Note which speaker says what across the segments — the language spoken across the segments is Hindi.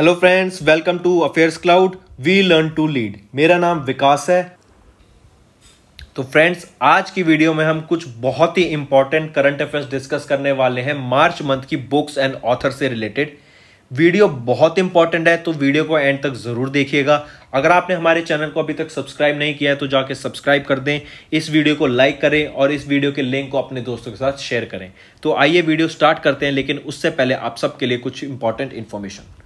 Speaker 1: Hello friends welcome to affairs cloud we learn to lead मेरा नाम विकास है तो फ्रेंड्स आज की वीडियो में हम कुछ बहुत ही इंपॉर्टेंट करंट अफेयर्स डिस्कस करने वाले हैं मार्च मंथ की बुक्स एंड ऑथर से रिलेटेड वीडियो बहुत इंपॉर्टेंट है तो वीडियो को एंड तक ज़रूर देखिएगा अगर आपने हमारे चैनल को अभी तक सब्सक्राइब नहीं किया है तो जाके सब्सक्राइब कर दें इस वीडियो को लाइक करें और इस वीडियो के लिंक को अपने दोस्तों के साथ शेयर करें तो आइए वीडियो स्टार्ट करते हैं लेकिन उससे पहले आप सबके लिए कुछ इंपॉर्टेंट इन्फॉर्मेशन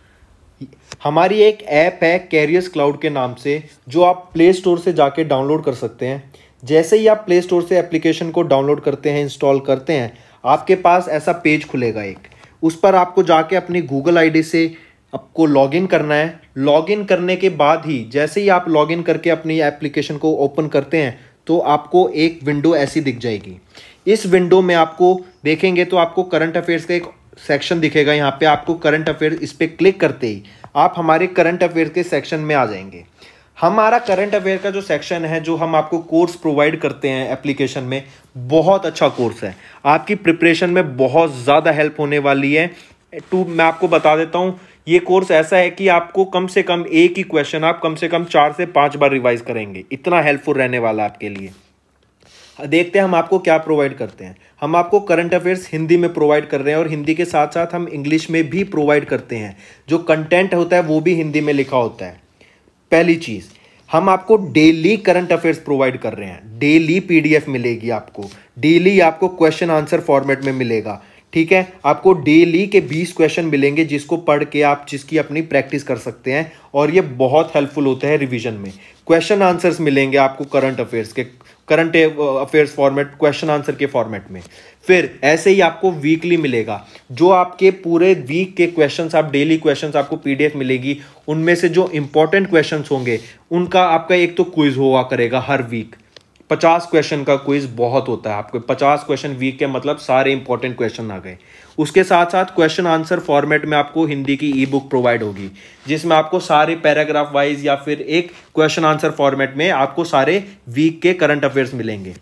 Speaker 1: हमारी एक ऐप है कैरियर्स क्लाउड के नाम से जो आप प्ले स्टोर से जाके डाउनलोड कर सकते हैं जैसे ही आप प्ले स्टोर से एप्लीकेशन को डाउनलोड करते हैं इंस्टॉल करते हैं आपके पास ऐसा पेज खुलेगा एक उस पर आपको जाके अपनी गूगल आईडी से आपको लॉगिन करना है लॉगिन करने के बाद ही जैसे ही आप लॉगिन करके अपनी एप्लीकेशन को ओपन करते हैं तो आपको एक विंडो ऐसी दिख जाएगी इस विंडो में आपको देखेंगे तो आपको करंट अफेयर्स का एक सेक्शन दिखेगा यहाँ पे आपको करंट अफेयर इस पर क्लिक करते ही आप हमारे करंट अफेयर के सेक्शन में आ जाएंगे हमारा करंट अफेयर का जो सेक्शन है जो हम आपको कोर्स प्रोवाइड करते हैं एप्लीकेशन में बहुत अच्छा कोर्स है आपकी प्रिपरेशन में बहुत ज़्यादा हेल्प होने वाली है टू मैं आपको बता देता हूँ ये कोर्स ऐसा है कि आपको कम से कम एक ही क्वेश्चन आप कम से कम चार से पाँच बार रिवाइज करेंगे इतना हेल्पफुल रहने वाला आपके लिए देखते हैं हम आपको क्या प्रोवाइड करते हैं हम आपको करंट अफेयर्स हिंदी में प्रोवाइड कर रहे हैं और हिंदी के साथ साथ हम इंग्लिश में भी प्रोवाइड करते हैं जो कंटेंट होता है वो भी हिंदी में लिखा होता है पहली चीज़ हम आपको डेली करंट अफेयर्स प्रोवाइड कर रहे हैं डेली पीडीएफ मिलेगी आपको डेली आपको क्वेश्चन आंसर फॉर्मेट में मिलेगा ठीक है आपको डेली के 20 क्वेश्चन मिलेंगे जिसको पढ़ के आप जिसकी अपनी प्रैक्टिस कर सकते हैं और ये बहुत हेल्पफुल होते हैं रिवीजन में क्वेश्चन आंसर्स मिलेंगे आपको करंट अफेयर्स के current affairs format question answer के फॉर्मेट में फिर ऐसे ही आपको वीकली मिलेगा जो आपके पूरे वीक के क्वेश्चंस आप डेली क्वेश्चंस आपको पीडीएफ मिलेगी उनमें से जो इंपॉर्टेंट क्वेश्चंस होंगे उनका आपका एक तो क्विज हुआ करेगा हर वीक पचास क्वेश्चन का क्विज बहुत होता है आपके पचास क्वेश्चन वीक के मतलब सारे इंपॉर्टेंट क्वेश्चन आ गए उसके साथ साथ क्वेश्चन आंसर फॉर्मेट में आपको हिंदी की ई बुक प्रोवाइड होगी जिसमें आपको सारे पैराग्राफ वाइज या फिर एक क्वेश्चन आंसर फॉर्मेट में आपको सारे वीक के करंट अफेयर्स मिलेंगे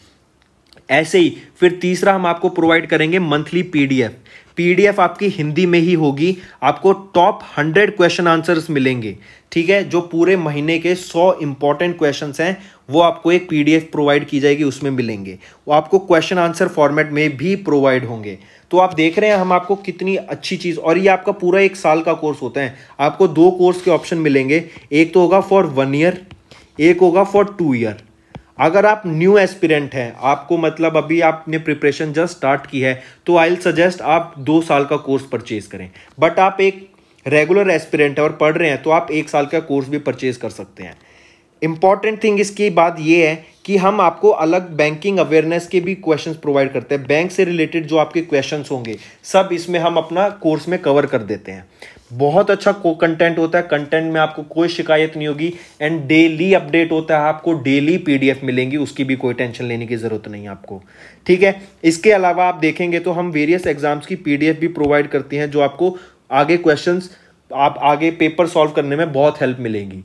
Speaker 1: ऐसे ही फिर तीसरा हम आपको प्रोवाइड करेंगे मंथली पीडीएफ पीडीएफ आपकी हिंदी में ही होगी आपको टॉप हंड्रेड क्वेश्चन आंसर्स मिलेंगे ठीक है जो पूरे महीने के सौ इंपॉर्टेंट क्वेश्चंस हैं वो आपको एक पीडीएफ प्रोवाइड की जाएगी उसमें मिलेंगे वो आपको क्वेश्चन आंसर फॉर्मेट में भी प्रोवाइड होंगे तो आप देख रहे हैं हम आपको कितनी अच्छी चीज़ और ये आपका पूरा एक साल का कोर्स होता है आपको दो कोर्स के ऑप्शन मिलेंगे एक तो होगा फॉर वन ईयर एक होगा फॉर टू ईयर अगर आप न्यू एस्पिरेंट हैं आपको मतलब अभी आपने प्रिपरेशन जस्ट स्टार्ट की है तो आई सजेस्ट आप दो साल का कोर्स परचेज करें बट आप एक रेगुलर एस्पिरेंट है और पढ़ रहे हैं तो आप एक साल का कोर्स भी परचेज कर सकते हैं इम्पॉर्टेंट थिंग इसकी बात ये है कि हम आपको अलग बैंकिंग अवेयरनेस के भी क्वेश्चंस प्रोवाइड करते हैं बैंक से रिलेटेड जो आपके क्वेश्चंस होंगे सब इसमें हम अपना कोर्स में कवर कर देते हैं बहुत अच्छा को कंटेंट होता है कंटेंट में आपको कोई शिकायत नहीं होगी एंड डेली अपडेट होता है आपको डेली पीडीएफ मिलेंगी उसकी भी कोई टेंशन लेने की ज़रूरत नहीं है आपको ठीक है इसके अलावा आप देखेंगे तो हम वेरियस एग्जाम्स की पीडीएफ भी प्रोवाइड करती हैं जो आपको आगे क्वेश्चंस आप आगे पेपर सॉल्व करने में बहुत हेल्प मिलेगी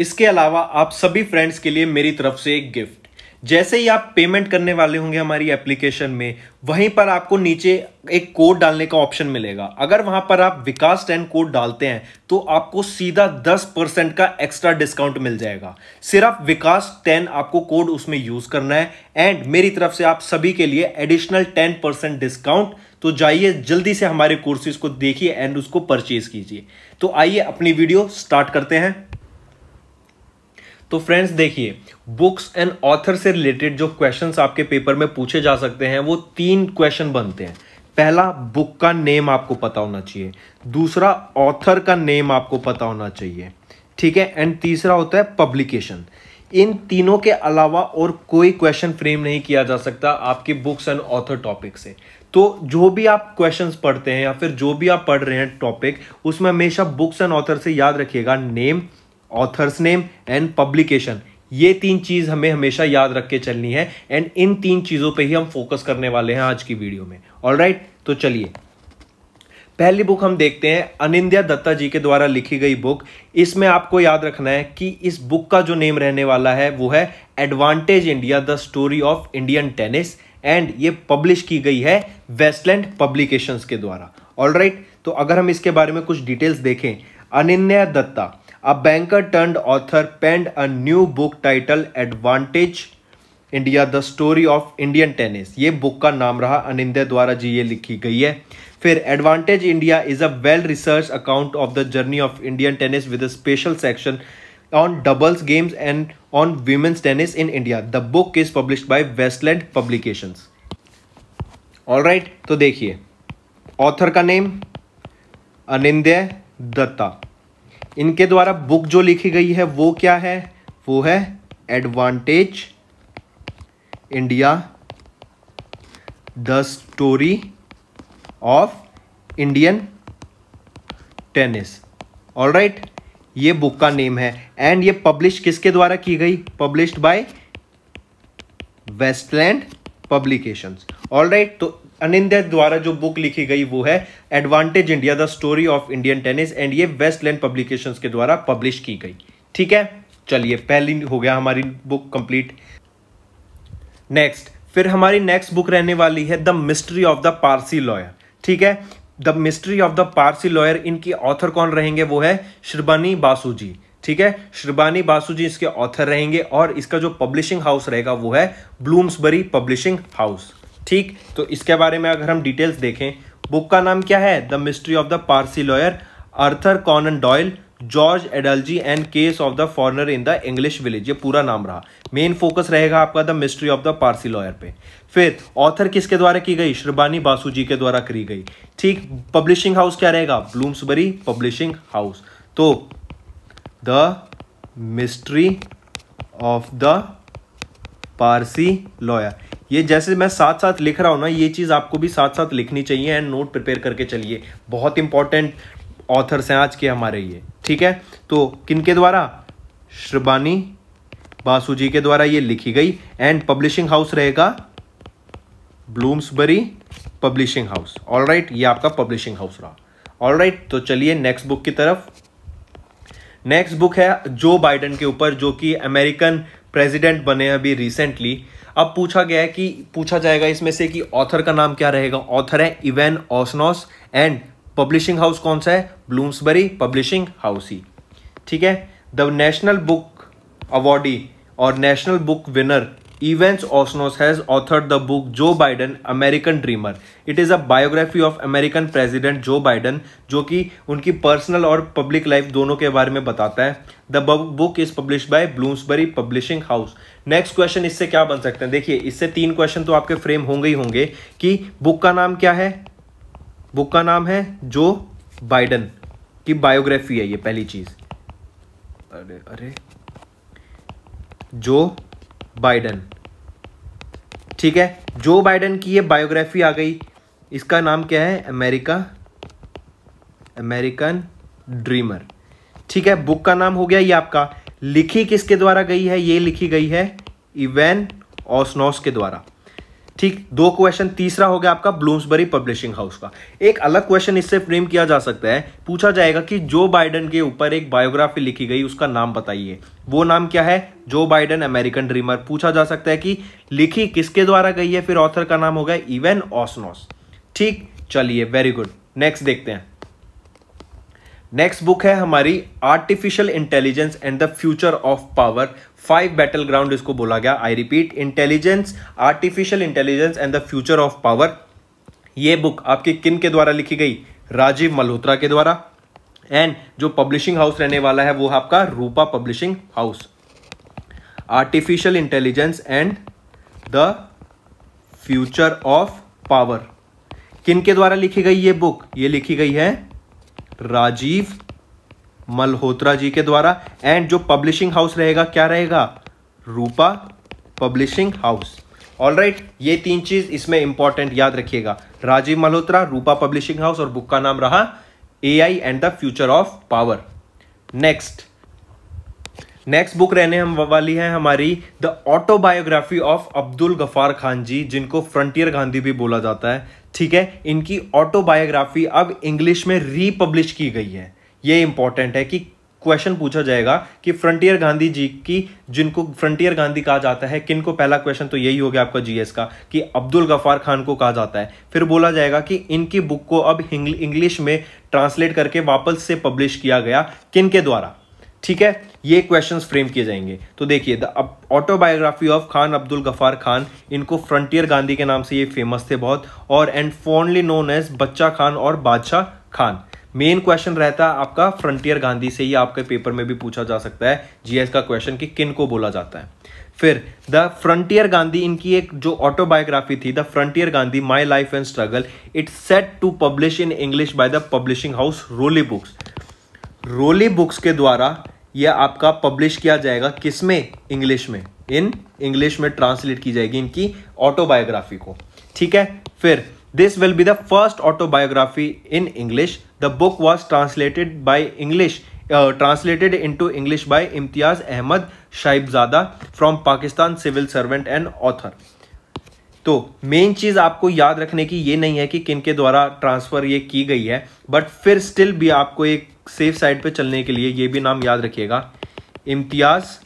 Speaker 1: इसके अलावा आप सभी फ्रेंड्स के लिए मेरी तरफ से एक गिफ्ट जैसे ही आप पेमेंट करने वाले होंगे हमारी एप्लीकेशन में वहीं पर आपको नीचे एक कोड डालने का ऑप्शन मिलेगा अगर वहां पर आप विकास टेन कोड डालते हैं तो आपको सीधा 10 परसेंट का एक्स्ट्रा डिस्काउंट मिल जाएगा सिर्फ विकास टेन आपको कोड उसमें यूज करना है एंड मेरी तरफ से आप सभी के लिए एडिशनल टेन परसेंट डिस्काउंट तो जाइए जल्दी से हमारे कोर्सेज को देखिए एंड उसको परचेज कीजिए तो आइए अपनी वीडियो स्टार्ट करते हैं तो फ्रेंड्स देखिए बुक्स एंड ऑथर से रिलेटेड जो क्वेश्चंस आपके पेपर में पूछे जा सकते हैं वो तीन क्वेश्चन बनते हैं पहला बुक का नेम आपको पता होना चाहिए दूसरा ऑथर का नेम आपको पता होना चाहिए ठीक है एंड तीसरा होता है पब्लिकेशन इन तीनों के अलावा और कोई क्वेश्चन फ्रेम नहीं किया जा सकता आपके बुक्स एंड ऑथर टॉपिक से तो जो भी आप क्वेश्चंस पढ़ते हैं या फिर जो भी आप पढ़ रहे हैं टॉपिक उसमें हमेशा बुक्स एंड ऑथर से याद रखिएगा name authors name and publication ये तीन चीज़ हमें हमेशा याद रख के चलनी है एंड इन तीन चीज़ों पे ही हम फोकस करने वाले हैं आज की वीडियो में ऑल राइट right, तो चलिए पहली बुक हम देखते हैं अनिंद्या दत्ता जी के द्वारा लिखी गई बुक इसमें आपको याद रखना है कि इस बुक का जो नेम रहने वाला है वो है advantage India the story of Indian tennis and ये पब्लिश की गई है वेस्टलैंड पब्लिकेशंस के द्वारा ऑल राइट right, तो अगर हम इसके बारे में कुछ डिटेल्स देखें Anindya Dutta A banker turned author penned a new book titled Advantage India the story of Indian tennis ये बुक का नाम रहा अनिंदे द्वारा जी ये लिखी गई है फिर advantage India is a well research account of the journey of Indian tennis with special section on doubles games and on women's tennis in India the book is publish by Westland publications right तो देखिए ऑथर का नेम अनिंद दत्ता इनके द्वारा बुक जो लिखी गई है वो क्या है वो है advantage India the story of Indian tennis all right ये बुक का नेम है एंड ये पब्लिश किसके द्वारा की गई published by Westland publications all right तो अनिंद्या द्वारा जो बुक लिखी गई वो है advantage India the story of Indian tennis and ये वेस्टलैंड पब्लिकेशंस के द्वारा पब्लिश की गई ठीक है चलिए पहली हो गया हमारी बुक कंप्लीट नेक्स्ट फिर हमारी नेक्स्ट बुक रहने वाली है the mystery of the Parsi lawyer ठीक है the mystery of the Parsi lawyer इनकी ऑथर कौन रहेंगे वो है श्रीबानी बासु जी ठीक है श्रीबानी बासु जी इसके ऑथर रहेंगे और इसका जो पब्लिशिंग हाउस रहेगा वो है ब्लूम्सबरी पब्लिशिंग हाउस ठीक तो इसके बारे में अगर हम डिटेल्स देखें बुक का नाम क्या है the mystery of the Parsi lawyer Arthur Conan Doyle George Edalji and case of the foreigner in the English village ये पूरा नाम रहा मेन फोकस रहेगा आपका the mystery of the Parsi lawyer पे फिर ऑथर किसके द्वारा की गई श्रबानी बासु जी के द्वारा करी गई ठीक पब्लिशिंग हाउस क्या रहेगा ब्लूम्सबरी पब्लिशिंग हाउस तो the mystery of the Parsi lawyer ये जैसे मैं साथ साथ लिख रहा हूँ ना ये चीज़ आपको भी साथ साथ लिखनी चाहिए एंड नोट प्रिपेयर करके चलिए बहुत इंपॉर्टेंट ऑथर्स हैं आज के हमारे ये ठीक है तो किन के द्वारा श्रबानी बासु जी के द्वारा ये लिखी गई एंड पब्लिशिंग हाउस रहेगा Bloomsbury publishing house all right ये आपका पब्लिशिंग हाउस रहा ऑल राइट right, तो चलिए नेक्स्ट बुक की तरफ नेक्स्ट बुक है जो बाइडन के ऊपर जो कि अमेरिकन प्रेसिडेंट बने अभी रिसेंटली अब पूछा गया है कि पूछा जाएगा इसमें से कि ऑथर का नाम क्या रहेगा ऑथर है Evan Osnos and publishing house कौन सा है ब्लूम्सबरी पब्लिशिंग हाउस ही ठीक है द नेशनल बुक अवॉर्डी और नेशनल बुक विनर इवेंट्स Osnos has authored the book Joe Biden American dreamer it is a biography of American president Joe Biden जो कि उनकी पर्सनल और पब्लिक लाइफ दोनों के बारे में बताता है the book is publish by Bloomsbury publishing house next question इससे क्या बन सकते हैं देखिए इससे तीन क्वेश्चन तो आपके फ्रेम होंगे ही होंगे कि बुक का नाम क्या है बुक का नाम है जो बाइडन की बायोग्राफी है ये पहली चीज अरे अरे जो बाइडन ठीक है जो बाइडन की ये बायोग्राफी आ गई इसका नाम क्या है अमेरिका अमेरिकन ड्रीमर ठीक है बुक का नाम हो गया ये आपका लिखी किसके द्वारा गई है ये लिखी गई है इवेन ऑसनॉस के द्वारा ठीक दो क्वेश्चन तीसरा हो गया आपका ब्लूम्सबरी पब्लिशिंग हाउस का एक अलग क्वेश्चन इससे फ्रेम किया जा सकता है पूछा जाएगा कि जो बाइडन के ऊपर एक बायोग्राफी लिखी गई उसका नाम बताइए वो नाम क्या है जो बाइडन अमेरिकन ड्रीमर पूछा जा सकता है कि लिखी किसके द्वारा गई है फिर ऑथर का नाम हो गया इवन ऑसनोस ठीक चलिए वेरी गुड नेक्स्ट देखते हैं नेक्स्ट बुक है हमारी artificial intelligence and the future of power five battle ground इसको बोला गया I repeat intelligence artificial intelligence and the future of power ये बुक आपके किन के द्वारा लिखी गई राजीव मल्होत्रा के द्वारा एंड जो पब्लिशिंग हाउस रहने वाला है वो आपका Rupa publishing house artificial intelligence and the future of power किन के द्वारा लिखी गई ये बुक ये लिखी गई है राजीव मल्होत्रा जी के द्वारा एंड जो पब्लिशिंग हाउस रहेगा क्या रहेगा Rupa publishing house all right ये तीन चीज इसमें इंपॉर्टेंट याद रखिएगा राजीव मल्होत्रा रूपा पब्लिशिंग हाउस और बुक का नाम रहा A I and the future of power next next book रहने हम वाली है हमारी the autobiography of Abdul Gaffar Khan ji जिनको फ्रंटियर गांधी भी बोला जाता है ठीक है इनकी ऑटोबायोग्राफी अब इंग्लिश में रीपब्लिश की गई है ये इंपॉर्टेंट है कि क्वेश्चन पूछा जाएगा कि फ्रंटियर गांधी जी की जिनको फ्रंटियर गांधी कहा जाता है किन को पहला क्वेश्चन तो यही हो गया आपका जीएस का कि अब्दुल गफार खान को कहा जाता है फिर बोला जाएगा कि इनकी बुक को अब इंग्लिश में ट्रांसलेट करके वापस से पब्लिश किया गया किन के द्वारा ठीक है ये क्वेश्चन फ्रेम किए जाएंगे तो देखिए the autobiography of Khan Abdul Gaffar Khan इनको फ्रंटियर गांधी के नाम से ये फेमस थे बहुत और एंड फॉन्डली नोन एज बच्चा खान और बादशाह खान मेन क्वेश्चन रहता है आपका फ्रंटियर गांधी से ही आपके पेपर में भी पूछा जा सकता है जीएस का क्वेश्चन कि किन को बोला जाता है फिर द फ्रंटियर गांधी इनकी एक जो ऑटोबायोग्राफी थी the frontier Gandhi my life and struggle it set to publish in English by the publishing house Roli books Roli books के द्वारा यह आपका पब्लिश किया जाएगा किस में इंग्लिश में इन इंग्लिश में ट्रांसलेट की जाएगी इनकी ऑटोबायोग्राफी को ठीक है फिर this will be the first autobiography in English the book was translated by English translated into English by Imtiaz Ahmad Sahibzada from Pakistan civil servant and author तो मेन चीज आपको याद रखने की ये नहीं है कि किन के द्वारा ट्रांसफर ये की गई है बट फिर स्टिल भी आपको एक सेफ साइड पे चलने के लिए ये भी नाम याद रखिएगा इम्तियाज़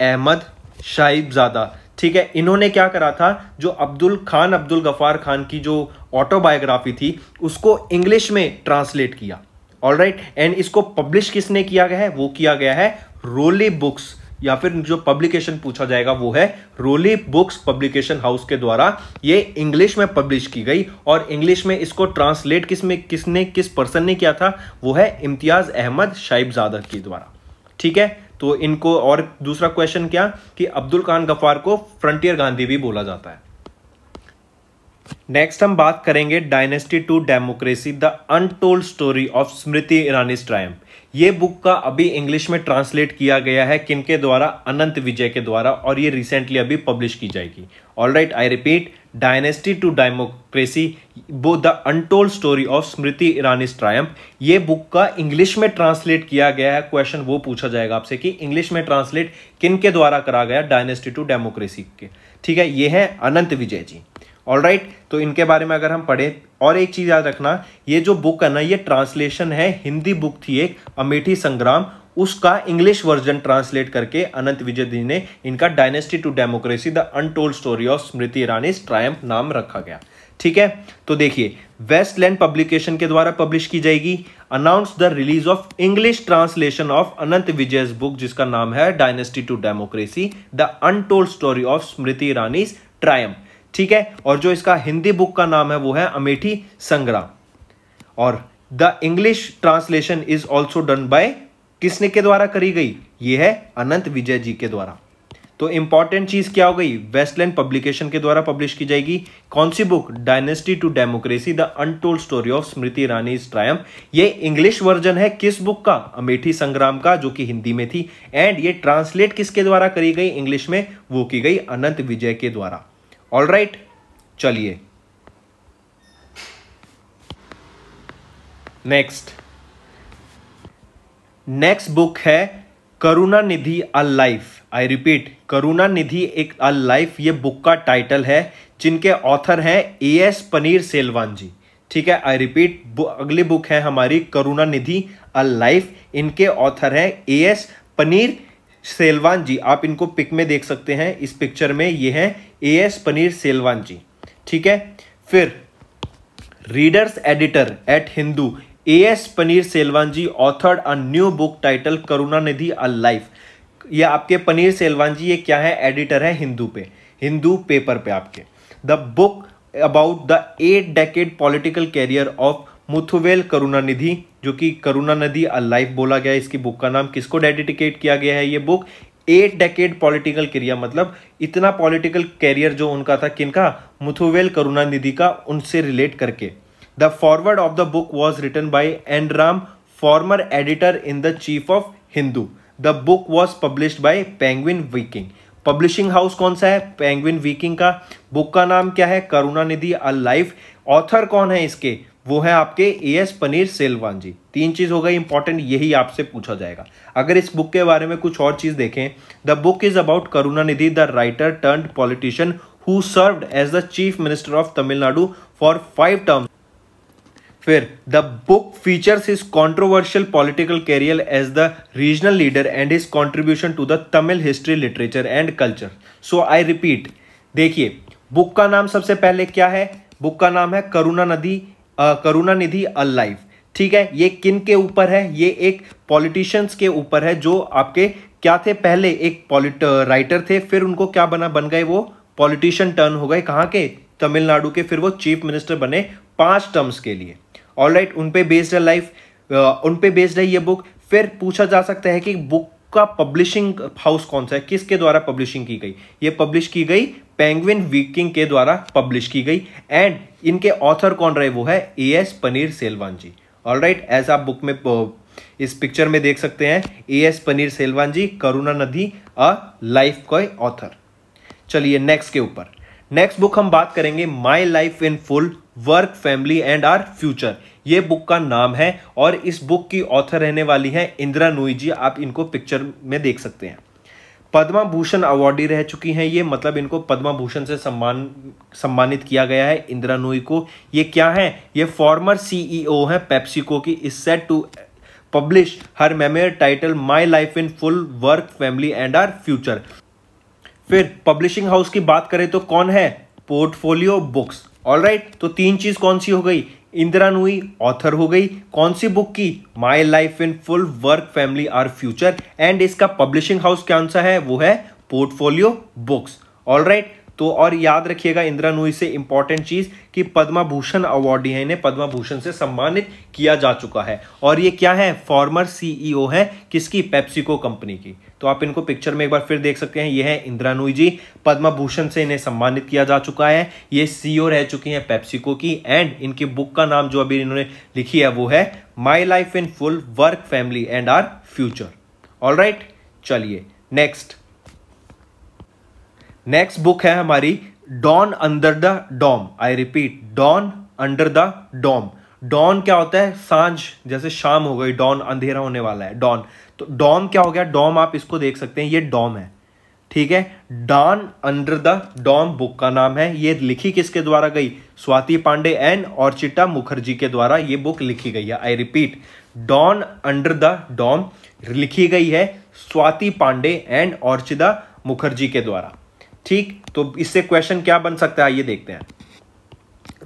Speaker 1: अहमद शाहिबजादा ठीक है इन्होंने क्या करा था जो अब्दुल खान अब्दुल गफ़ार खान की जो ऑटोबायोग्राफी थी उसको इंग्लिश में ट्रांसलेट किया ऑल राइट एंड इसको पब्लिश किसने किया गया है वो किया गया है रोली बुक्स या फिर जो पब्लिकेशन पूछा जाएगा वो है रोली बुक्स पब्लिकेशन हाउस के द्वारा ये इंग्लिश में पब्लिश की गई और इंग्लिश में इसको ट्रांसलेट किस में किसने किस पर्सन ने किया था वो है इम्तियाज अहमद जादर के द्वारा ठीक है तो इनको और दूसरा क्वेश्चन क्या कि अब्दुल खान गफार को फ्रंटियर गांधी भी बोला जाता है नेक्स्ट हम बात करेंगे dynasty to democracy the untold story of Smriti Irani triumph ये बुक का अभी इंग्लिश में ट्रांसलेट किया गया है किनके द्वारा अनंत विजय के द्वारा और ये रिसेंटली अभी पब्लिश की जाएगी all right I repeat dynasty to democracy वो the untold story of Smriti Irani triumph ये बुक का इंग्लिश में ट्रांसलेट किया गया है क्वेश्चन वो पूछा जाएगा आपसे कि इंग्लिश में ट्रांसलेट किन के द्वारा करा गया डायनेस्टी टू डेमोक्रेसी के ठीक है ये है Anant Vijay ji all right right? तो इनके बारे में अगर हम पढ़ें और एक चीज़ याद रखना ये जो बुक है ना ये ट्रांसलेशन है हिंदी बुक थी एक अमेठी संग्राम उसका इंग्लिश वर्जन ट्रांसलेट करके अनंत विजय दी ने इनका dynasty to democracy the untold story of Smriti Irani triumph नाम रखा गया ठीक है तो देखिए वेस्टलैंड पब्लिकेशन के द्वारा पब्लिश की जाएगी announce the release of English translation of Anant Vijay book जिसका नाम है dynasty to democracy the untold story of Smriti Irani triumph ठीक है और जो इसका हिंदी बुक का नाम है वो है अमेठी संग्राम और the English translation is also done by किसने के द्वारा करी गई ये है अनंत विजय जी के द्वारा तो इंपॉर्टेंट चीज क्या हो गई वेस्टलैंड पब्लिकेशन के द्वारा पब्लिश की जाएगी कौन सी book dynasty to democracy the untold story of Smriti Irani triumph ये इंग्लिश वर्जन है किस बुक का अमेठी संग्राम का जो कि हिंदी में थी एंड ये ट्रांसलेट किसके द्वारा करी गई इंग्लिश में वो की गई अनंत विजय के द्वारा ऑल राइट चलिए नेक्स्ट नेक्स्ट बुक है करुणा निधि a life I repeat Karunanidhi एक अ लाइफ ये बुक का टाइटल है जिनके ऑथर हैं ए एस पनीर सेलवान जी ठीक है आई रिपीट अगली बुक है हमारी करुणा निधि अ लाइफ इनके ऑथर हैं ए एस पनीर सेलवान जी आप इनको पिक में देख सकते हैं इस पिक्चर में ये है ए एस पनीर सेलवान जी ठीक है फिर readers editor at Hindu A S Panneerselvan ji authored a new book title Karunanidhi a life ये आपके पनीर सेलवान जी ये क्या है एडिटर है हिंदू पे हिंदू पेपर पे आपके the book about the eight decade political career of Muthuvel Karunanidhi जो कि करुणानिधि अ लाइफ बोला गया है इसकी बुक का नाम किसको डेडिकेट किया गया है ये book eight decade political career मतलब इतना पॉलिटिकल कैरियर जो उनका था किनका मुथुवेल करुणानिधि का उनसे रिलेट करके the foreword of the book was written by N Ram former editor in the chief of Hindu the book was publish by Penguin Viking publishing house कौन सा है पेंगुइन वीकिंग का बुक का नाम क्या है करुणानिधि अ लाइफ ऑथर कौन है इसके वो है आपके ए एस पनीर सेलवान जी तीन चीज़ हो गई इंपॉर्टेंट यही आपसे पूछा जाएगा अगर इस बुक के बारे में कुछ और चीज़ देखें the book is about Karunanidhi the writer turn politician who serve as the chief minister of Tamil Nadu for five term फिर the book features his controversial political career as the regional leader and his contribution to the Tamil history literature and culture so I repeat देखिए बुक का नाम सबसे पहले क्या है बुक का नाम है करुणा नदी करुणा निधि अल लाइफ ठीक है ये किन के ऊपर है ये एक पॉलिटिशियंस के ऊपर है जो आपके क्या थे पहले एक पॉलिट राइटर थे फिर उनको क्या बना बन गए वो पॉलिटिशियन टर्न हो गए कहाँ के तमिलनाडु के फिर वो चीफ मिनिस्टर बने पांच टर्म्स के लिए ऑल राइट उनपे उन पे बेस्ड है लाइफ उन पे बेस्ड है ये बुक फिर पूछा जा सकता है कि बुक का पब्लिशिंग हाउस कौन सा है किसके द्वारा पब्लिशिंग की गई ये पब्लिश की गई पेंगुइन वीकिंग के द्वारा पब्लिश की गई एंड इनके ऑथर कौन रहे वो है A S Panneerselvan ji all right as आप बुक में uh, इस पिक्चर में देख सकते हैं ए S Panneerselvan ji Karunanidhi a life के ऑथर चलिए नेक्स्ट के ऊपर नेक्स्ट बुक हम बात करेंगे my life in full work family and our future ये बुक का नाम है और इस बुक की ऑथर रहने वाली है इंदिरा नुई जी आप इनको पिक्चर में देख सकते हैं पद्मा भूषण अवार्डी रह चुकी हैं ये मतलब इनको पद्मा भूषण से सम्मान सम्मानित किया गया है इंदिरा नुई को ये क्या है ये फॉर्मर सीईओ है पेप्सिको की is set to publish her memoir title my life in full work family and our future फिर पब्लिशिंग हाउस की बात करें तो कौन है पोर्टफोलियो बुक्स ऑल राइट तो तीन चीज कौन सी हो गई इंदिरा नुई ऑथर हो गई कौन सी बुक की my life in full work family our future and इसका पब्लिशिंग हाउस कौन सा है वो है पोर्टफोलियो बुक्स ऑल राइट तो और याद रखिएगा इंदिरा नूई से इंपॉर्टेंट चीज कि पद्मा भूषण अवार्डी है इन्हें पद्मा भूषण से सम्मानित किया जा चुका है और ये क्या है फॉर्मर सीईओ e है किसकी पेप्सिको कंपनी की तो आप इनको पिक्चर में एक बार फिर देख सकते हैं ये है इंदिरा नूई जी पद्मा भूषण से इन्हें सम्मानित किया जा चुका है ये सीईओ e रह चुकी हैं पेप्सिको की एंड इनकी बुक का नाम जो अभी इन्होंने लिखी है वो है my life in full work family and our future all right चलिए नेक्स्ट नेक्स्ट बुक है हमारी dawn under the dome I repeat dawn under the dome dawn क्या होता है सांझ जैसे शाम हो गई डॉन अंधेरा होने वाला है डॉन तो डॉम क्या हो गया डॉम आप इसको देख सकते हैं ये डॉम है ठीक है dawn under the dome book का नाम है ये लिखी किसके द्वारा गई स्वाति पांडे एन और चिट्टा मुखर्जी के द्वारा ये बुक लिखी गई है I repeat dawn under the dome लिखी गई है स्वाति पांडे एंड और मुखर्जी के द्वारा ठीक तो इससे क्वेश्चन क्या बन सकता है ये देखते हैं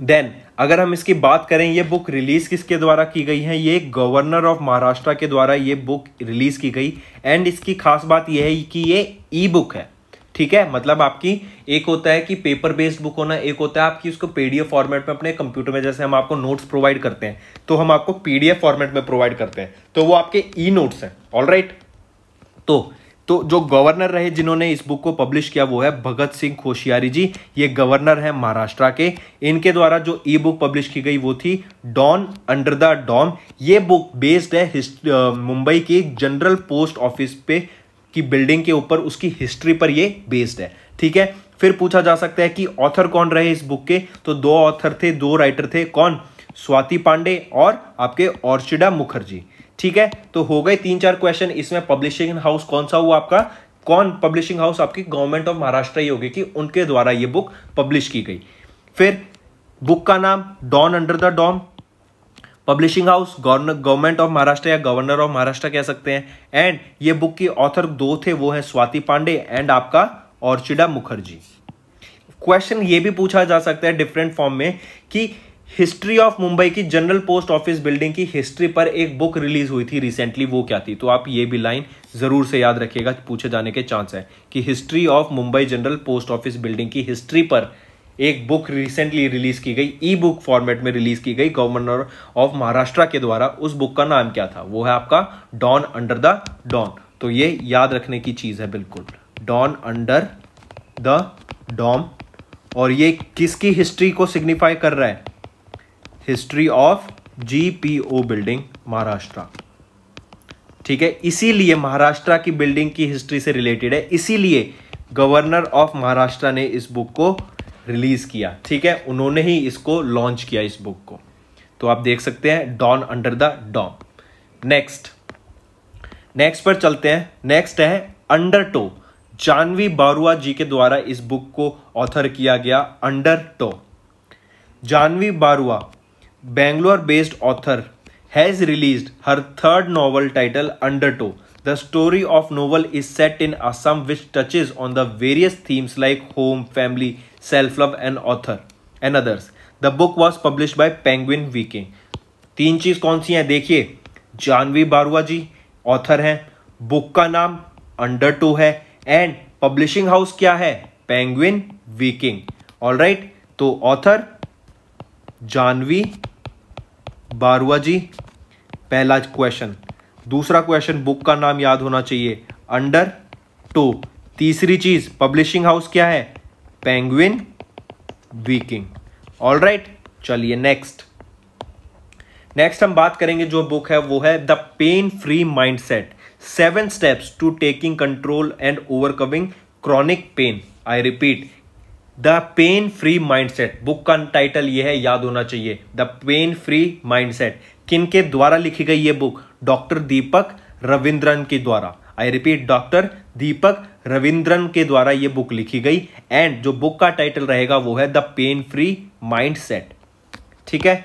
Speaker 1: देन अगर हम इसकी बात करें ये बुक रिलीज किसके द्वारा की गई है ये गवर्नर ऑफ महाराष्ट्र के द्वारा ये बुक रिलीज की गई एंड इसकी खास बात यह है कि ये ई बुक है ठीक है मतलब आपकी एक होता है कि पेपर बेस्ड बुक होना एक होता है आपकी उसको पीडीएफ फॉर्मेट में अपने कंप्यूटर में जैसे हम आपको नोट्स प्रोवाइड करते हैं तो हम आपको पीडीएफ फॉर्मेट में प्रोवाइड करते हैं तो वो आपके ई नोट्स हैं ऑल तो तो जो गवर्नर रहे जिन्होंने इस बुक को पब्लिश किया वो है भगत सिंह कोशियारी जी ये गवर्नर है महाराष्ट्र के इनके द्वारा जो ई बुक पब्लिश की गई वो थी डॉन अंडर द डॉम ये बुक बेस्ड है मुंबई की जनरल पोस्ट ऑफिस पे की बिल्डिंग के ऊपर उसकी हिस्ट्री पर ये बेस्ड है ठीक है फिर पूछा जा सकता है कि ऑथर कौन रहे इस बुक के तो दो ऑथर थे दो राइटर थे कौन स्वाति पांडे और आपके ऑर्चिडा मुखर्जी ठीक है तो हो गए तीन चार क्वेश्चन इसमें पब्लिशिंग हाउस कौन सा हुआ आपका कौन पब्लिशिंग हाउस आपकी गवर्नमेंट ऑफ महाराष्ट्र ही होगी कि उनके द्वारा ये बुक पब्लिश की गई फिर बुक का नाम dawn under the dome publishing house government of Maharashtra या गवर्नर ऑफ महाराष्ट्र कह सकते हैं एंड ये बुक की ऑथर दो थे वो है स्वाति पांडे एंड आपका ऑर्चिडा मुखर्जी क्वेश्चन ये भी पूछा जा सकता है डिफरेंट फॉर्म में कि हिस्ट्री ऑफ मुंबई की जनरल पोस्ट ऑफिस बिल्डिंग की हिस्ट्री पर एक बुक रिलीज हुई थी रिसेंटली वो क्या थी तो आप ये भी लाइन जरूर से याद रखिएगा पूछे जाने के चांस है कि history of Mumbai general post office building की हिस्ट्री पर एक बुक रिसेंटली रिलीज की गई ई बुक फॉर्मेट में रिलीज की गई गवर्नर ऑफ महाराष्ट्र के द्वारा उस बुक का नाम क्या था वो है आपका डॉन अंडर द डॉन तो ये याद रखने की चीज है बिल्कुल डॉन अंडर द डॉम और ये किसकी हिस्ट्री को सिग्निफाई कर रहा है history of GPO building Maharashtra ठीक है इसीलिए महाराष्ट्र की बिल्डिंग की हिस्ट्री से रिलेटेड है इसीलिए गवर्नर ऑफ महाराष्ट्र ने इस बुक को रिलीज किया ठीक है उन्होंने ही इसको लॉन्च किया इस बुक को तो आप देख सकते हैं don under the dome next next पर चलते हैं नेक्स्ट है अंडर टो जानवी बारुआ जी के द्वारा इस बुक को ऑथर किया गया undertow Jahnavi Barua Bangalore based author has release her third novel title under undertow the story of novel is set in Assam which touches on the various themes like home family self love and author and others the book was publish by Penguin वीके तीन चीज कौन सी हैं देखिए जानवी बारुआ जी ऑथर हैं बुक का नाम अंडर टू है एंड पब्लिशिंग हाउस क्या है पेंग्विन वीकिंग ऑल राइट तो ऑथर जानवी बारुआ जी पहला क्वेश्चन दूसरा क्वेश्चन बुक का नाम याद होना चाहिए अंडर टू तीसरी चीज पब्लिशिंग हाउस क्या है पेंगुइन वीकिंग ऑल राइट चलिए नेक्स्ट नेक्स्ट हम बात करेंगे जो बुक है वो है the pain free mindset seven steps to taking control and overcoming chronic pain I repeat the pain free mindset book का टाइटल यह है याद होना चाहिए the pain free mindset किन के द्वारा लिखी गई ये बुक डॉक्टर दीपक रविंद्रन के द्वारा I repeat doctor Deepak Ravindran के द्वारा ये बुक लिखी गई एंड जो बुक का टाइटल रहेगा वो है the pain free mindset ठीक है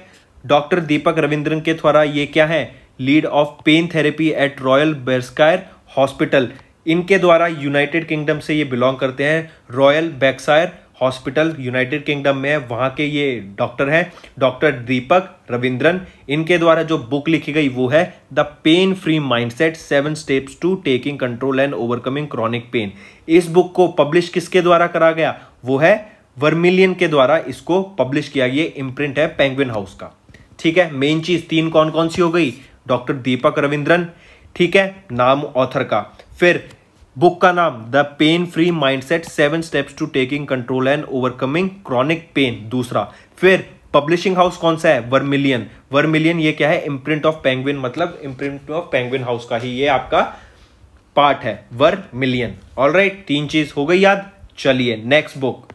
Speaker 1: डॉक्टर दीपक रविंद्रन के द्वारा ये क्या है lead of pain therapy at Royal Berkshire Hospital इनके द्वारा यूनाइटेड किंगडम से ये बिलोंग करते हैं Royal Berkshire Hospital United Kingdom में है वहाँ के ये डॉक्टर हैं डॉक्टर दीपक रविंद्रन इनके द्वारा जो बुक लिखी गई वो है the pain free mindset seven steps to taking control and overcoming chronic pain इस बुक को पब्लिश किसके द्वारा करा गया वो है वर्मिलियन के द्वारा इसको पब्लिश किया गया इम्प्रिंट है पेंगविन हाउस का ठीक है मेन चीज तीन कौन कौन सी हो गई डॉक्टर दीपक रविंद्रन ठीक है नाम ऑथर का फिर बुक का नाम the pain free mindset seven steps to taking control and overcoming chronic pain दूसरा फिर पब्लिशिंग हाउस कौन सा है वर्मिलियन वर्मिलियन ये क्या है इम्प्रिंट ऑफ पेंगुइन मतलब इम्प्रिंट ऑफ पेंगुइन हाउस का ही ये आपका पार्ट है वर मिलियन ऑल राइट तीन चीज हो गई याद चलिए नेक्स्ट बुक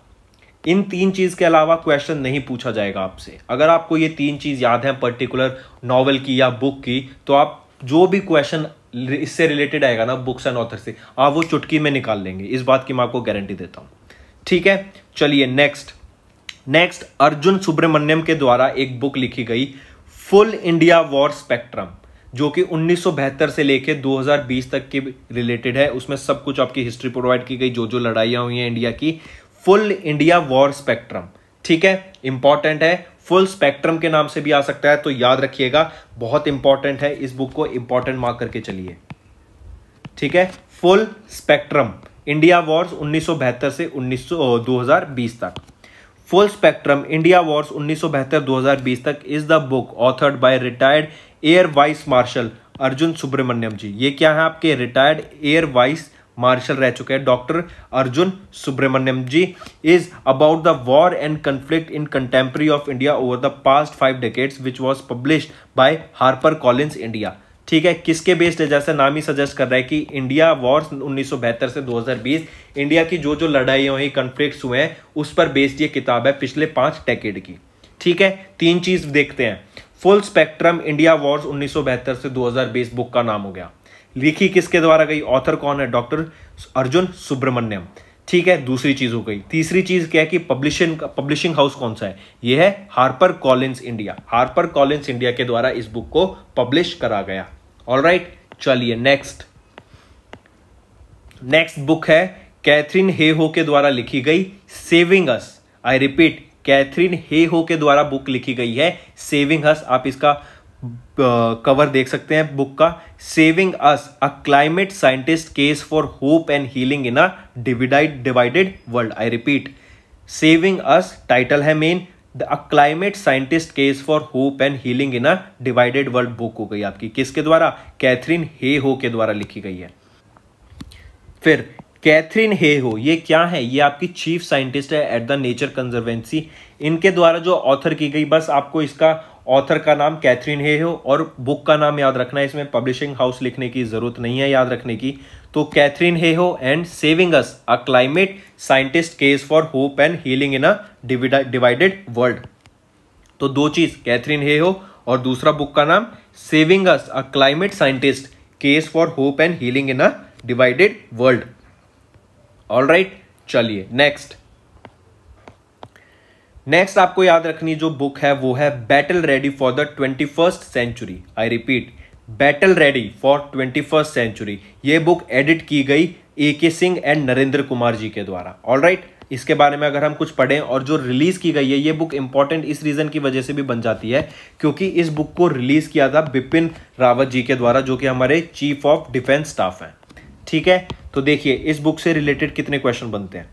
Speaker 1: इन तीन चीज के अलावा क्वेश्चन नहीं पूछा जाएगा आपसे अगर आपको ये तीन चीज याद है पर्टिकुलर नॉवल की या बुक की तो आप जो भी क्वेश्चन इससे रिलेटेड आएगा ना बुक्स एंड ऑथर से आप वो चुटकी में निकाल लेंगे इस बात की मैं आपको गारंटी देता हूँ ठीक है चलिए नेक्स्ट नेक्स्ट अर्जुन सुब्रमण्यम के द्वारा एक बुक लिखी गई फुल इंडिया वॉर स्पेक्ट्रम जो कि उन्नीस से लेके 2020 तक की रिलेटेड है उसमें सब कुछ आपकी हिस्ट्री प्रोवाइड की गई जो जो लड़ाइयाँ हुई हैं इंडिया की फुल इंडिया वॉर स्पेक्ट्रम ठीक है इंपॉर्टेंट है फुल स्पेक्ट्रम के नाम से भी आ सकता है तो याद रखिएगा बहुत इंपॉर्टेंट है इस बुक को इंपॉर्टेंट मार्क करके चलिए ठीक है फुल स्पेक्ट्रम इंडिया वॉर्स उन्नीस से उन्नीस 2020 तक फुल स्पेक्ट्रम इंडिया वॉर्स हजार 2020 तक is the book authored by retired air vice marshal Arjun Subramaniam ji ये क्या है आपके रिटायर्ड एयर वाइस मार्शल रह चुके हैं doctor Arjun Subramaniam ji is about the war and conflict in contemporary of India over the past five decades which was published by Harper Collins India ठीक है किसके बेस्ड है जैसे नाम ही सजेस्ट कर रहा है कि इंडिया वॉर्स उन्नीस से 2020 इंडिया की जो जो लड़ाई हुई कन्फ्लिक्ट हुए हैं उस पर बेस्ड ये किताब है पिछले पांच डेकेड की ठीक है तीन चीज देखते हैं फुल स्पेक्ट्रम इंडिया वॉर्स उन्नीस से 2020 बुक का नाम हो गया लिखी किसके द्वारा गई ऑथर कौन है डॉक्टर अर्जुन सुब्रमण्यम ठीक है दूसरी चीज हो गई तीसरी चीज क्या है कि पब्लिशिंग पब्लिशिंग हाउस कौन सा है यह है Harper Collins India Harper Collins India के द्वारा इस बुक को पब्लिश करा गया ऑल राइट चलिए नेक्स्ट नेक्स्ट बुक है कैथरीन हे हो के द्वारा लिखी गई saving us I repeat Katharine Hayhoe के द्वारा बुक लिखी गई है सेविंग हस आप इसका कवर देख सकते हैं बुक का saving us a climate scientist case for hope and healing in a divide divided world I repeat saving us title है main the a climate scientist case for hope and healing in a divided world book हो गई आपकी किसके द्वारा कैथरीन हे हो के द्वारा लिखी गई है फिर कैथरीन हे हो ये क्या है ये आपकी चीफ साइंटिस्ट है एट द नेचर कंजर्वेंसी इनके द्वारा जो ऑथर की गई बस आपको इसका ऑथर का नाम कैथरीन हे हो और बुक का नाम याद रखना है इसमें पब्लिशिंग हाउस लिखने की ज़रूरत नहीं है याद रखने की तो Katharine Hayhoe and saving us a climate scientist case for hope and healing in a divided world तो दो चीज़ कैथरीन हे हो और दूसरा बुक का नाम saving us a climate scientist case for hope and healing in a divided world all right चलिए नेक्स्ट नेक्स्ट आपको याद रखनी जो बुक है वो है battle ready for the twenty first century I repeat battle ready for twenty first century ये बुक एडिट की गई A K Singh and Narendra Kumar ji के द्वारा ऑल राइट right? इसके बारे में अगर हम कुछ पढ़ें और जो रिलीज़ की गई है ये बुक इंपॉर्टेंट इस रीज़न की वजह से भी बन जाती है क्योंकि इस बुक को रिलीज़ किया था बिपिन रावत जी के द्वारा जो कि हमारे चीफ ऑफ डिफेंस स्टाफ हैं ठीक है तो देखिए इस बुक से रिलेटेड कितने क्वेश्चन बनते हैं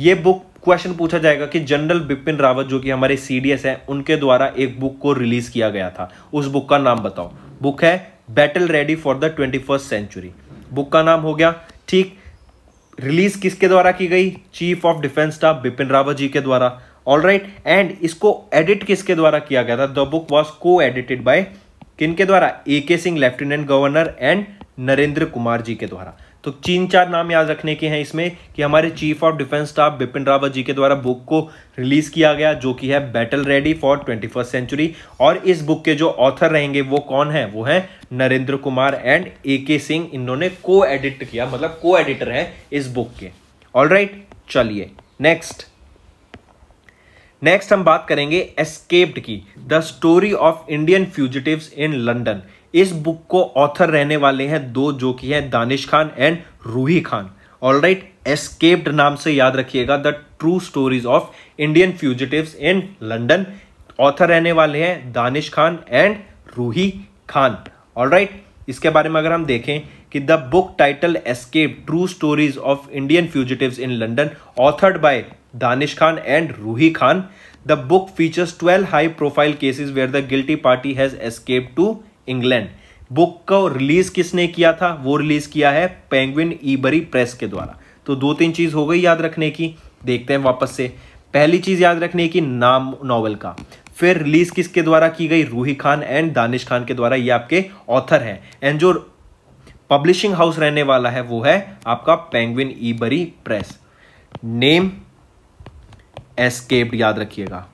Speaker 1: ये बुक क्वेश्चन पूछा जाएगा कि जनरल बिपिन रावत जो कि हमारे सीडीएस हैं उनके द्वारा एक बुक को रिलीज किया गया था उस बुक का नाम बताओ बुक है battle ready for the twenty first century book का नाम हो गया ठीक रिलीज किसके द्वारा की गई chief of defence staff Bipin Rawat ji के द्वारा ऑल राइट एंड इसको एडिट किसके द्वारा किया गया था द बुक वॉज को एडिटेड बाय किन के द्वारा A K Singh lieutenant governor and Narendra Kumar ji के द्वारा तो तीन चार नाम याद रखने के हैं इसमें कि हमारे chief of defence staff Bipin Rawat ji के द्वारा बुक को रिलीज किया गया जो कि है battle ready for twenty first century और इस बुक के जो ऑथर रहेंगे वो कौन है वो है Narendra Kumar and A K Singh इन्होंने को एडिट किया मतलब को एडिटर है इस बुक के ऑल राइट चलिए नेक्स्ट नेक्स्ट हम बात करेंगे एस्केप्ड की the story of Indian fugitive in London इस बुक को ऑथर रहने वाले हैं दो जो कि हैं Danish Khan and Ruhi Khan all right escaped नाम से याद रखिएगा the true stories of Indian fugitive in London author रहने वाले हैं Danish Khan and Ruhi Khan all right इसके बारे में अगर हम देखें कि the book title escape true stories of Indian fugitive in London authored by Danish Khan and Ruhi Khan the book features 12 high profile cases where the guilty party has escape to England book को रिलीज किसने किया था वो रिलीज किया है पेंगुइन ईबरी प्रेस के द्वारा तो दो तीन चीज हो गई याद रखने की देखते हैं वापस से पहली चीज याद रखने की नाम नॉवल का फिर रिलीज किसके द्वारा की गई रूही खान एंड दानिश खान के द्वारा ये आपके ऑथर हैं एंड जो पब्लिशिंग हाउस रहने वाला है वो है आपका Penguin Ebury Press name escaped याद रखिएगा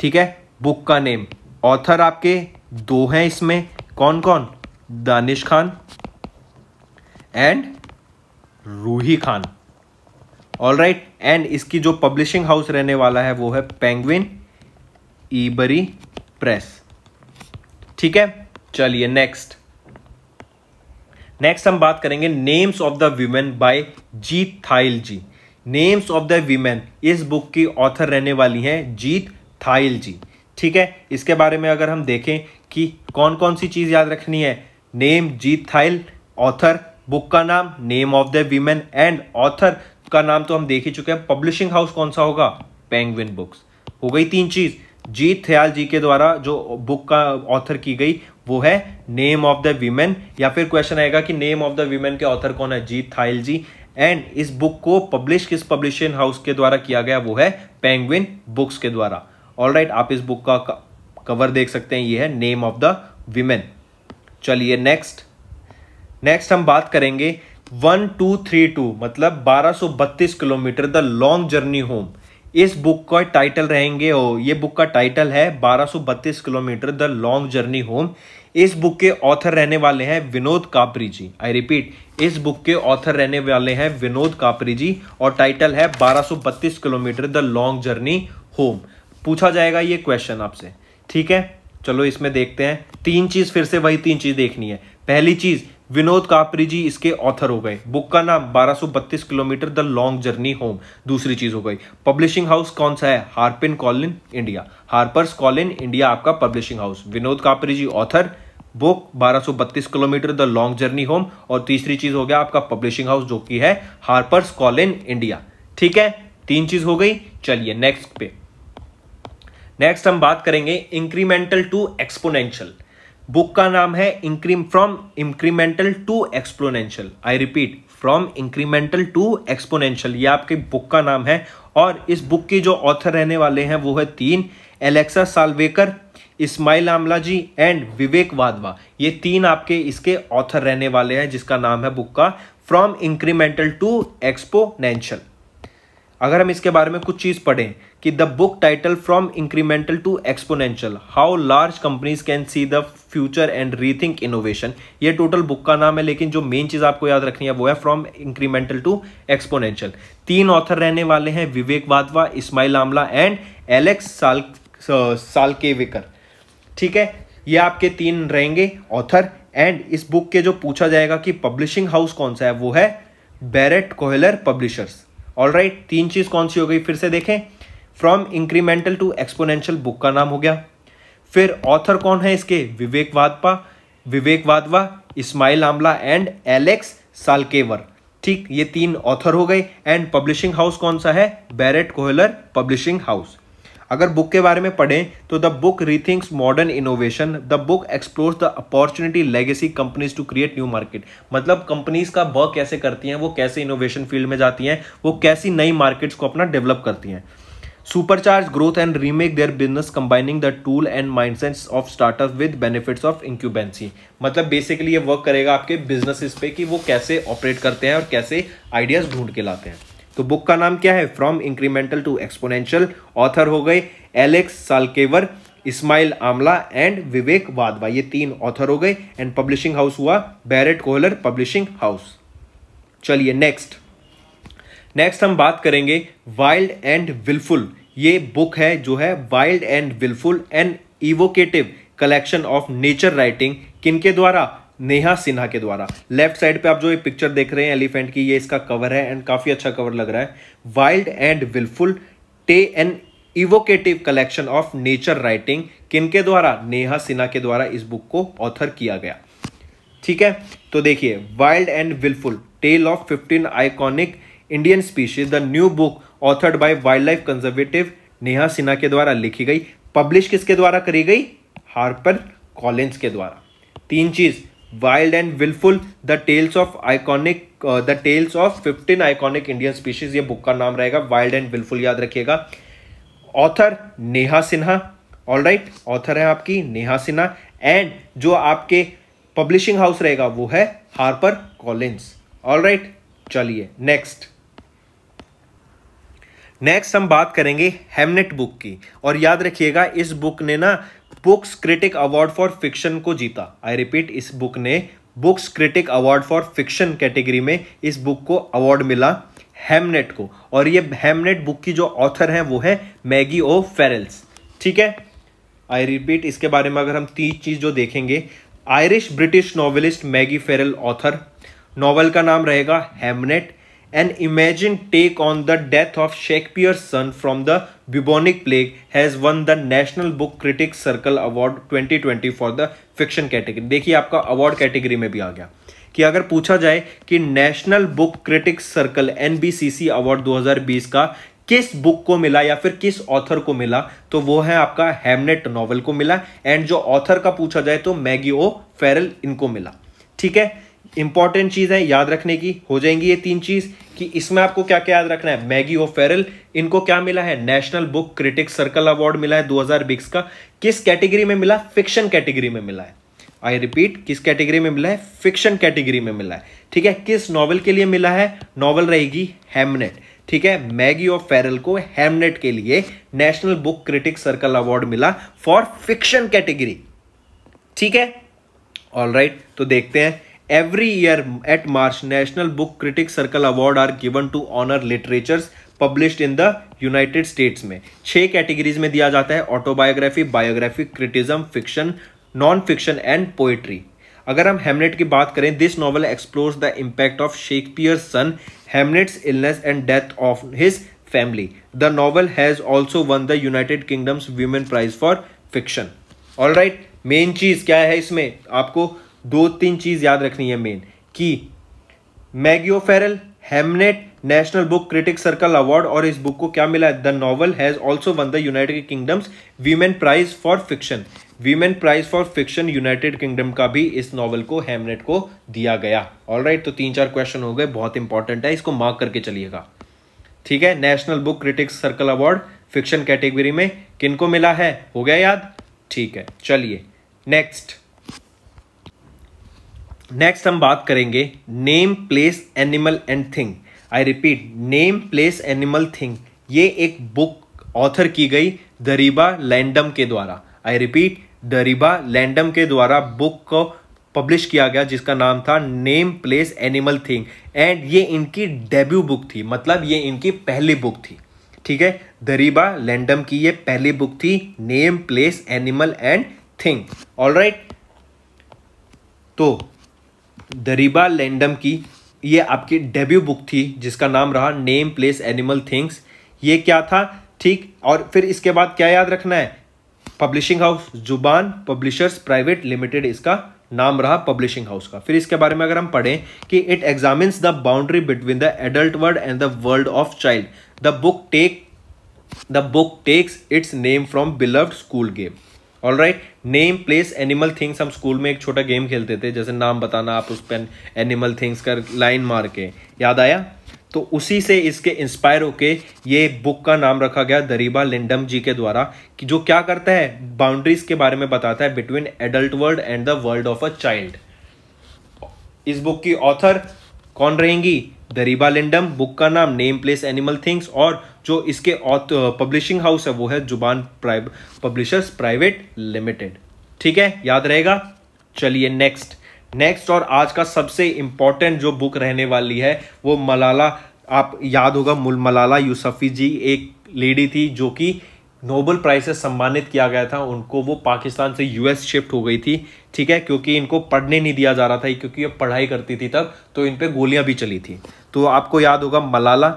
Speaker 1: ठीक है बुक का नेम ऑथर आपके दो हैं इसमें कौन कौन Danish Khan and Ruhi Khan all right and इसकी जो पब्लिशिंग हाउस रहने वाला है वो है पेंगविन ईबरी प्रेस ठीक है चलिए नेक्स्ट नेक्स्ट हम बात करेंगे names of the women by Jeet Thayil ji names of the women इस बुक की ऑथर रहने वाली हैं जीत थाइल जी ठीक है इसके बारे में अगर हम देखें कि कौन कौन सी चीज़ याद रखनी है name Jeet Thayil author book का नाम name of the women and author का नाम तो हम देख ही चुके हैं पब्लिशिंग हाउस कौन सा होगा पेंगविन बुक्स हो गई तीन चीज़ जीत थयाल जी के द्वारा जो बुक का ऑथर की गई वो है नेम ऑफ द वीमेन या फिर क्वेश्चन आएगा कि नेम ऑफ द वीमेन के ऑथर कौन है जीत थाइल जी एंड इस बुक को पब्लिश किस पब्लिशिंग हाउस के द्वारा किया गया वो है पेंगविन बुक्स के द्वारा ऑल right, आप इस बुक का कवर देख सकते हैं ये है नेम ऑफ द विमेन चलिए नेक्स्ट नेक्स्ट हम बात करेंगे वन टू थ्री टू मतलब बारह सो बत्तीस kilometre the long journey home इस बुक का टाइटल रहेंगे ओ ये बुक का टाइटल है बत्तीस kilometre the long journey home इस बुक के ऑथर रहने वाले हैं विनोद कापरी जी आई रिपीट इस बुक के ऑथर रहने वाले हैं विनोद कापरी जी और टाइटल है बारह सो बत्तीस kilometre the long journey home पूछा जाएगा ये क्वेश्चन आपसे ठीक है चलो इसमें देखते हैं तीन चीज फिर से वही तीन चीज देखनी है पहली चीज विनोद कापरी जी इसके ऑथर हो गए बुक का नाम 1232 kilometre the long journey home दूसरी चीज हो गई पब्लिशिंग हाउस कौन सा है Harper Collins India Harpers Collins India आपका publishing house Vinod Kapri ji author book 1232 kilometre the long journey home और तीसरी चीज हो गया आपका पब्लिशिंग हाउस जो कि है हार्पर्स कॉलिन इंडिया ठीक है तीन चीज हो गई चलिए नेक्स्ट पे नेक्स्ट हम बात करेंगे इंक्रीमेंटल टू एक्सपोनेंशियल बुक का नाम है इंक्रीम from incremental to exponential I repeat from incremental to exponential ये आपके बुक का नाम है और इस बुक के जो ऑथर रहने वाले हैं वो है तीन Alex Salkever Ismail Amla ji and Vivek Wadhwa ये तीन आपके इसके ऑथर रहने वाले हैं जिसका नाम है बुक का फ्रॉम इंक्रीमेंटल टू एक्सपोनेंशियल अगर हम इसके बारे में कुछ चीज़ पढ़ें कि the book title from incremental to exponential how large companies can see the future and rethink innovation ये टोटल बुक का नाम है लेकिन जो मेन चीज़ आपको याद रखनी है वो है फ्रॉम इंक्रीमेंटल टू एक्सपोनेंशियल तीन ऑथर रहने वाले हैं विवेक वाधवा इस्माइल आमला एंड एलेक्स साल सालकेवेकर ठीक है ये आपके तीन रहेंगे ऑथर एंड इस बुक के जो पूछा जाएगा कि पब्लिशिंग हाउस कौन सा है वो है Berrett Koehler publishers all right तीन चीज़ कौन सी हो गई फिर से देखें from incremental to exponential book का नाम हो गया फिर ऑथर कौन है इसके Vivek Wadhwa Vivek Wadhwa Ismail Amla and Alex Salkever ठीक ये तीन ऑथर हो गए एंड पब्लिशिंग हाउस कौन सा है बैरेट कोहलर पब्लिशिंग हाउस अगर बुक के बारे में पढ़ें तो the book rethinks modern innovation the book explore the opportunity legacy companies to create new market मतलब कंपनीज का वर्क कैसे करती हैं वो कैसे इनोवेशन फील्ड में जाती हैं वो कैसी नई मार्केट्स को अपना डेवलप करती हैं supercharge growth and remake their business combining the tool and mindsets of startup with benefits of इंक्यूबेंसी मतलब बेसिकली ये वर्क करेगा आपके बिजनेसेस पे कि वो कैसे ऑपरेट करते हैं और कैसे आइडियाज ढूंढ के लाते हैं तो बुक का नाम क्या है from incremental to exponential author हो गए Alex Salkever Ismail Amla and Vivek Wadhwa ये तीन ऑथर हो गए एंड पब्लिशिंग हाउस हुआ बैरेट कोहलर पब्लिशिंग हाउस चलिए नेक्स्ट नेक्स्ट हम बात करेंगे वाइल्ड एंड विलफुल ये बुक है जो है wild and wilful and evocative collection of nature writing किनके द्वारा नेहा सिन्हा के द्वारा लेफ्ट साइड पे आप जो ये पिक्चर देख रहे हैं एलिफेंट की ये इसका कवर है एंड काफी अच्छा कवर लग रहा है वाइल्ड एंड विलफुल टे and evocative collection of nature writing किनके द्वारा नेहा सिन्हा के द्वारा इस बुक को ऑथर किया गया ठीक है तो देखिए wild and wilful tale of fifteen iconic Indian species the new book authored by wildlife conservative Neha Sinha के द्वारा लिखी गई पब्लिश किसके द्वारा करी गई हार्पर कॉलेंस के द्वारा तीन चीज wild and wilful the tales of iconic the tales of fifteen iconic Indian species ये बुक का नाम रहेगा वाइल्ड एंड विलफुल याद रखिएगा author Neha Sinha all right author है आपकी नेहा सिन्हा एंड जो आपके पब्लिशिंग हाउस रहेगा वो है हार्पर कॉलेंस ऑल राइट चलिए नेक्स्ट नेक्स्ट हम बात करेंगे हेमनेट बुक की और याद रखिएगा इस बुक ने ना books critic award for fiction को जीता आई रिपीट इस बुक ने books critic award for fiction category में इस बुक को अवार्ड मिला हेमनेट को और ये हेमनेट बुक की जो ऑथर है वो है मैगी ओ फेरल्स ठीक है आई रिपीट इसके बारे में अगर हम तीन चीज़ जो देखेंगे Irish British novelist Maggie Farrell author novel का नाम रहेगा Hamnet An imagined take on the death of Shakespeare's son from the bubonic plague has won the National Book Critics Circle Award 2020 for the fiction category. देखिए आपका award category में भी आ गया कि अगर पूछा जाए कि National Book Critics Circle (NBCC) Award 2020 का किस बुक को मिला या फिर किस ऑथर को मिला तो वो है आपका हेमनेट नॉवल को मिला एंड जो ऑथर का पूछा जाए तो मैगी ओ फेरल इनको मिला ठीक है इंपॉर्टेंट चीज़ें याद रखने की हो जाएंगी ये तीन चीज़ कि इसमें आपको क्या क्या याद रखना है मैगी ओ फेरल इनको क्या मिला है national book critic circle award मिला है दो का किस कैटेगरी में मिला फिक्शन कैटेगरी में मिला है आई रिपीट किस कैटेगरी में मिला है फिक्शन कैटेगरी में मिला है ठीक है किस नॉवल के लिए मिला है नॉवल रहेगी हेमनेट ठीक है मैगी ऑफ फेरल को हेमनेट के लिए national book critic circle award मिला फॉर फिक्शन कैटेगरी ठीक है ऑल right, तो देखते हैं Every year at March, National Book critic Circle Award are given to honor literatures published in the united states mein छह categories mein diya jata hai autobiography biography criticism fiction non fiction and poetry अगर हम हेमलेट की बात करें this novel explores the impact of Shakespeare son Hamlet's illness and death of his family the novel has also won the United Kingdom's women prize for fiction all right main चीज क्या है इसमें आपको दो तीन चीज़ याद रखनी है मेन कि Maggie O'Farrell Hamnet national book critic circle award और इस बुक को क्या मिला है the novel has also won the United Kingdom's women prize for fiction women prize for fiction United Kingdom का भी इस नॉवल को हेमनेट को दिया गया ऑल right, तो तीन चार क्वेश्चन हो गए बहुत इंपॉर्टेंट है इसको मार्क करके चलिएगा ठीक है national book critics circle award fiction category में किनको मिला है हो गया याद ठीक है चलिए नेक्स्ट नेक्स्ट हम बात करेंगे name place animal and thing I repeat name place animal thing ये एक बुक ऑथर की गई दरीबा लैंडम के द्वारा आई रिपीट दरीबा लैंडम के द्वारा बुक को पब्लिश किया गया जिसका नाम था name place animal thing and ये इनकी डेब्यू बुक थी मतलब ये इनकी पहली बुक थी ठीक है दरीबा लैंडम की ये पहली बुक थी name place animal and thing all right तो दरीबा लैंडम की ये आपकी डेब्यू बुक थी जिसका नाम रहा नेम प्लेस एनिमल थिंग्स ये क्या था ठीक और फिर इसके बाद क्या याद रखना है publishing house Zubaan publishers private limited इसका नाम रहा पब्लिशिंग हाउस का फिर इसके बारे में अगर हम पढ़ें कि it examines the boundary between the adult world and the world of child the book take the book takes its name from beloved school game all right name place animal things हम स्कूल में एक छोटा गेम खेलते थे जैसे नाम बताना आप उस पर एनिमल थिंग्स का लाइन मार के याद आया तो उसी से इसके इंस्पायर होके ये बुक का नाम रखा गया दरीबा लिंडम जी के द्वारा कि जो क्या करता है बाउंड्रीज के बारे में बताता है between adult world and the world of a child इस बुक की ऑथर कौन रहेंगी दरीबा लिंडम बुक का नाम नेम प्लेस एनिमल थिंग्स और जो इसके पब्लिशिंग हाउस uh, है वो है जुबान पब्लिशर्स प्राइवेट लिमिटेड ठीक है याद रहेगा चलिए नेक्स्ट नेक्स्ट और आज का सबसे इंपॉर्टेंट जो बुक रहने वाली है वो मलाला आप याद होगा मलाला यूसफी जी एक लेडी थी जो कि नोबल प्राइज से सम्मानित किया गया था उनको वो पाकिस्तान से यूएस शिफ्ट हो गई थी ठीक है क्योंकि इनको पढ़ने नहीं दिया जा रहा था क्योंकि ये पढ़ाई करती थी तब तो इन पर गोलियां भी चली थी तो आपको याद होगा Malala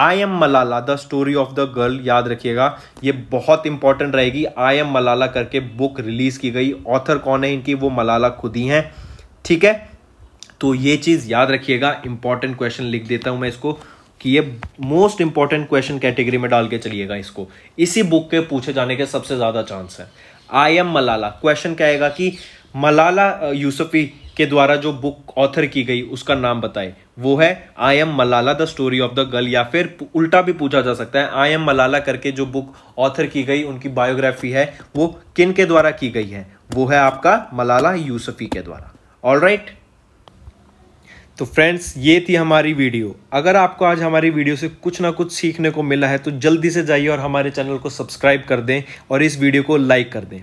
Speaker 1: I am Malala the story of the girl याद रखिएगा ये बहुत इंपॉर्टेंट रहेगी आई एम मलाला करके बुक रिलीज की गई ऑथर कौन है इनकी वो मलाला खुद ही हैं ठीक है तो ये चीज़ याद रखिएगा इंपॉर्टेंट क्वेश्चन लिख देता हूं मैं इसको कि ये मोस्ट इंपॉर्टेंट क्वेश्चन कैटेगरी में डाल के चलिएगा इसको इसी बुक के पूछे जाने के सबसे ज़्यादा चांस है आई एम मलाला क्वेश्चन कहेगा कि मलाला यूसुफी के द्वारा जो बुक ऑथर की गई उसका नाम बताए वो है I am Malala the story of the girl या फिर उल्टा भी पूछा जा सकता है आई एम मलाला करके जो बुक ऑथर की गई उनकी बायोग्राफी है वो किन के द्वारा की गई है वो है आपका मलाला यूसुफी के द्वारा ऑल राइट तो फ्रेंड्स ये थी हमारी वीडियो अगर आपको आज हमारी वीडियो से कुछ ना कुछ सीखने को मिला है तो जल्दी से जाइए और हमारे चैनल को सब्सक्राइब कर दें और इस वीडियो को लाइक कर दें